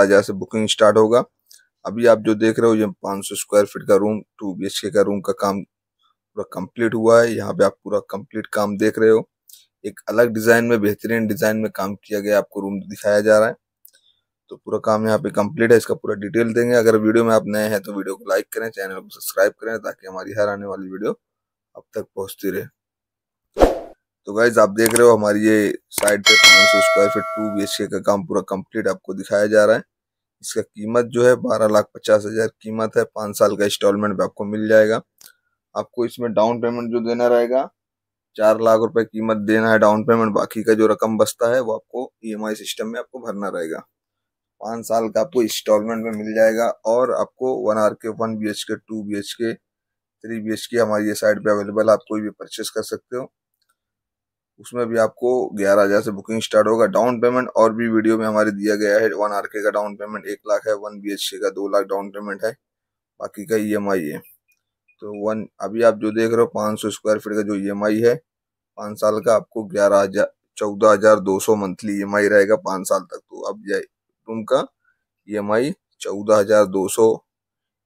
आज से booking start होगा अभी आप जो देख रहे हो ये 500 स्क्वायर फीट का रूम टू बी का रूम का काम पूरा कंप्लीट हुआ है यहाँ पे आप पूरा कंप्लीट काम देख रहे हो एक अलग डिजाइन में बेहतरीन डिजाइन में काम किया गया आपको रूम दिखाया जा रहा है तो पूरा काम यहाँ पे कंप्लीट है इसका पूरा डिटेल देंगे अगर वीडियो में आप नए हैं तो वीडियो को लाइक करें चैनल को सब्सक्राइब करें ताकि हमारी हर आने वाली वीडियो अब तक पहुंचती रहे तो गाइज आप देख रहे हो हमारी ये साइड पे पाँच स्क्वायर फीट टू बी का काम पूरा कंप्लीट आपको दिखाया जा रहा है इसका कीमत जो है बारह लाख पचास हज़ार कीमत है पाँच साल का इंस्टॉलमेंट भी आपको मिल जाएगा आपको इसमें डाउन पेमेंट जो देना रहेगा चार लाख रुपए कीमत देना है डाउन पेमेंट बाकी का जो रकम बचता है वो आपको ई e सिस्टम में आपको भरना रहेगा पाँच साल का आपको इंस्टॉलमेंट में मिल जाएगा और आपको one R K one B H K two B H K three B H K हमारी ये साइट पे अवेलेबल आप कोई भी परचेस कर सकते हो उसमें भी आपको ग्यारह हज़ार से बुकिंग स्टार्ट होगा डाउन पेमेंट और भी वीडियो में हमारे दिया गया है वन आर का डाउन पेमेंट एक लाख है वन बी का दो लाख डाउन पेमेंट है बाकी का ई e है तो वन अभी आप जो देख रहे हो पाँच सौ स्क्वायर फीट का जो ई e है पाँच साल का आपको ग्यारह हज़ार चौदह हज़ार दो सौ मंथली ई e रहेगा पाँच साल तक तो अब रूम का ई एम आई चौदह हज़ार दो सौ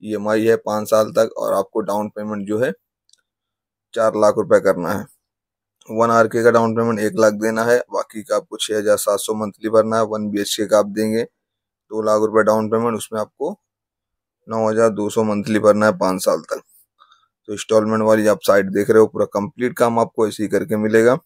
ई एम आई है पाँच साल तक और आपको डाउन पेमेंट जो है चार लाख रुपए करना है वन आर के का डाउन पेमेंट एक लाख देना है बाकी का आपको छः हज़ार सात सौ मंथली भरना है वन बी एच के का आप देंगे दो लाख रुपए डाउन पेमेंट उसमें आपको नौ हज़ार दो सौ मंथली भरना है पाँच साल तक तो इंस्टॉलमेंट वाली आप साइट देख रहे हो पूरा कंप्लीट काम आपको ऐसे ही करके मिलेगा